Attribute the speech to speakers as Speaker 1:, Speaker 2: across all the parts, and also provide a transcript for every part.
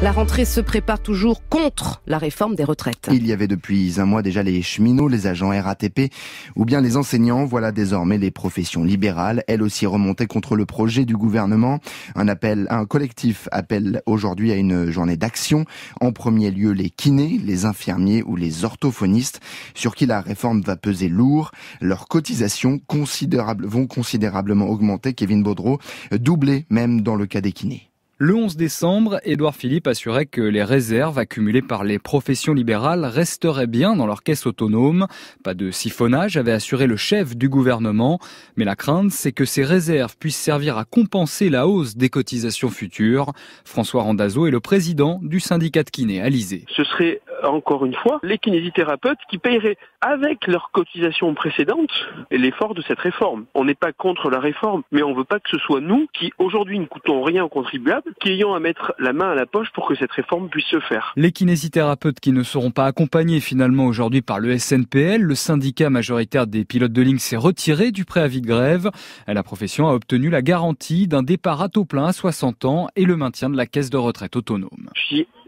Speaker 1: La rentrée se prépare toujours contre la réforme des retraites. Il y avait depuis un mois déjà les cheminots, les agents RATP ou bien les enseignants. Voilà désormais les professions libérales, elles aussi remontaient contre le projet du gouvernement. Un appel, un collectif appelle aujourd'hui à une journée d'action. En premier lieu, les kinés, les infirmiers ou les orthophonistes, sur qui la réforme va peser lourd. Leurs cotisations considérables, vont considérablement augmenter. Kevin Baudreau, doublé même dans le cas des kinés.
Speaker 2: Le 11 décembre, Édouard Philippe assurait que les réserves accumulées par les professions libérales resteraient bien dans leur caisse autonome. Pas de siphonnage avait assuré le chef du gouvernement, mais la crainte c'est que ces réserves puissent servir à compenser la hausse des cotisations futures. François Randazzo est le président du syndicat de kiné à Lisée.
Speaker 3: Ce serait encore une fois, les kinésithérapeutes qui paieraient avec leurs cotisations précédentes l'effort de cette réforme. On n'est pas contre la réforme, mais on ne veut pas que ce soit nous qui, aujourd'hui, ne coûtons rien aux contribuables, qui ayons à mettre la main à la poche pour que cette réforme puisse se faire.
Speaker 2: Les kinésithérapeutes qui ne seront pas accompagnés finalement aujourd'hui par le SNPL, le syndicat majoritaire des pilotes de ligne s'est retiré du préavis de grève. La profession a obtenu la garantie d'un départ à taux plein à 60 ans et le maintien de la caisse de retraite autonome.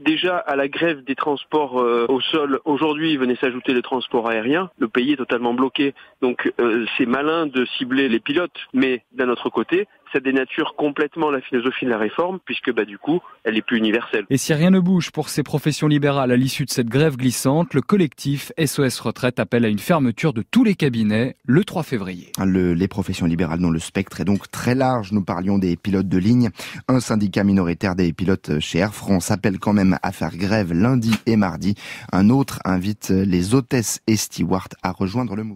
Speaker 3: Déjà, à la grève des transports euh, au sol, aujourd'hui, venait s'ajouter les transports aériens. Le pays est totalement bloqué. Donc, euh, c'est malin de cibler les pilotes. Mais d'un autre côté, ça dénature complètement la philosophie de la réforme, puisque bah, du coup, elle est plus universelle.
Speaker 2: Et si rien ne bouge pour ces professions libérales à l'issue de cette grève glissante, le collectif SOS Retraite appelle à une fermeture de tous les cabinets le 3 février.
Speaker 1: Ah, les professions libérales dont le spectre est donc très large, nous parlions des pilotes de ligne. Un syndicat minoritaire des pilotes chez Air France appelle quand même à faire grève lundi et mardi. Un autre invite les hôtesses et stewards à rejoindre le mouvement.